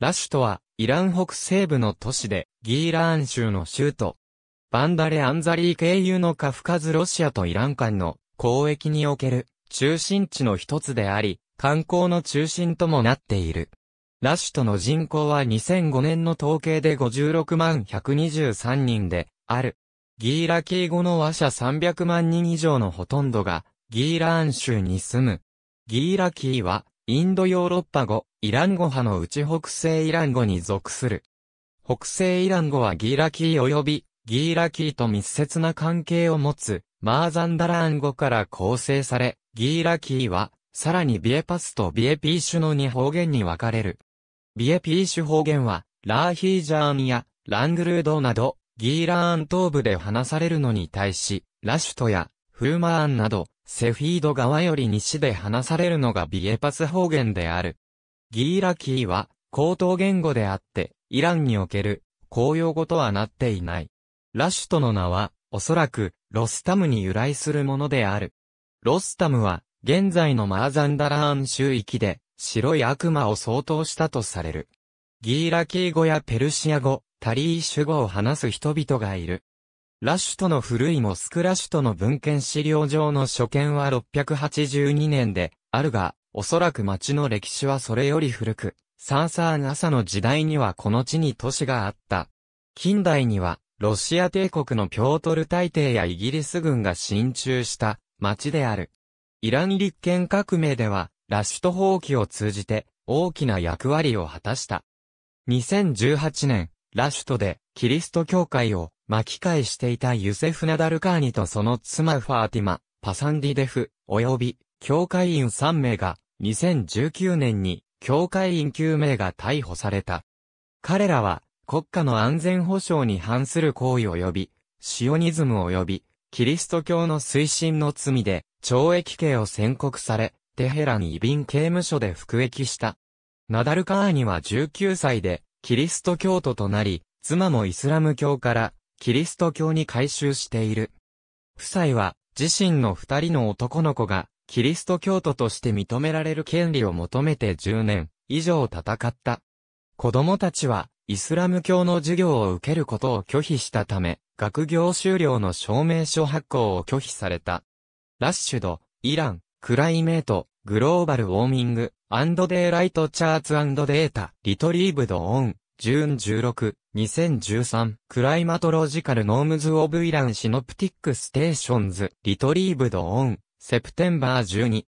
ラシュとは、イラン北西部の都市で、ギーラーン州の州都。バンダレ・アンザリー経由のカフカズロシアとイラン間の交易における中心地の一つであり、観光の中心ともなっている。ラシュトの人口は2005年の統計で56万123人で、ある。ギーラキー語の話者300万人以上のほとんどが、ギーラーン州に住む。ギーラキーは、インドヨーロッパ語、イラン語派のうち北西イラン語に属する。北西イラン語はギーラキー及びギーラキーと密接な関係を持つマーザンダラーン語から構成され、ギーラキーはさらにビエパスとビエピーシュの2方言に分かれる。ビエピーシュ方言はラーヒージャーンやラングルードなどギーラーン東部で話されるのに対し、ラシュトやフーマーンなどセフィード川より西で話されるのがビエパス方言である。ギーラキーは、口頭言語であって、イランにおける、公用語とはなっていない。ラシュトの名は、おそらく、ロスタムに由来するものである。ロスタムは、現在のマーザンダラーン州域で、白い悪魔を相当したとされる。ギーラキー語やペルシア語、タリーシュ語を話す人々がいる。ラシュトの古いモスクラシュトの文献資料上の所見は682年で、あるが、おそらく町の歴史はそれより古く、サンサーン朝の時代にはこの地に都市があった。近代には、ロシア帝国のピョートル大帝やイギリス軍が進駐した町である。イラン立憲革命では、ラシュト放棄を通じて大きな役割を果たした。2018年、ラシュトでキリスト教会を巻き返していたユセフ・ナダルカーニとその妻ファーティマ、パサンディデフ、及び、教会員3名が、2019年に、教会員9名が逮捕された。彼らは、国家の安全保障に反する行為及び、シオニズム及び、キリスト教の推進の罪で、懲役刑を宣告され、テヘラン移民刑務所で服役した。ナダルカーニは19歳で、キリスト教徒となり、妻もイスラム教から、キリスト教に改宗している。夫妻は、自身の二人の男の子が、キリスト教徒として認められる権利を求めて10年以上戦った。子供たちは、イスラム教の授業を受けることを拒否したため、学業修了の証明書発行を拒否された。ラッシュド、イラン、クライメート、グローバルウォーミング、アンドデーライトチャーツアンドデータ、リトリーブドオン、ジューン16、2013クライマトロジカルノームズ・オブ・イラン・シノプティック・ステーションズ・リトリーブド・オン・セプテンバー12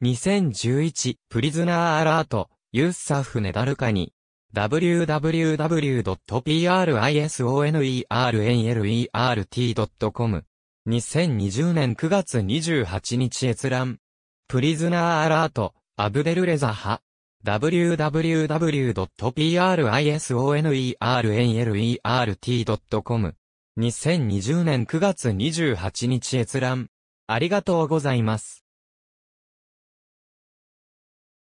2011プリズナー・アラートユッサフ・ネダルカニ www.prisonelert.com r 2020年9月28日閲覧プリズナー・アラートアブデル・レザハ www.prisonelert.com。2020年9月28日閲覧。ありがとうございます。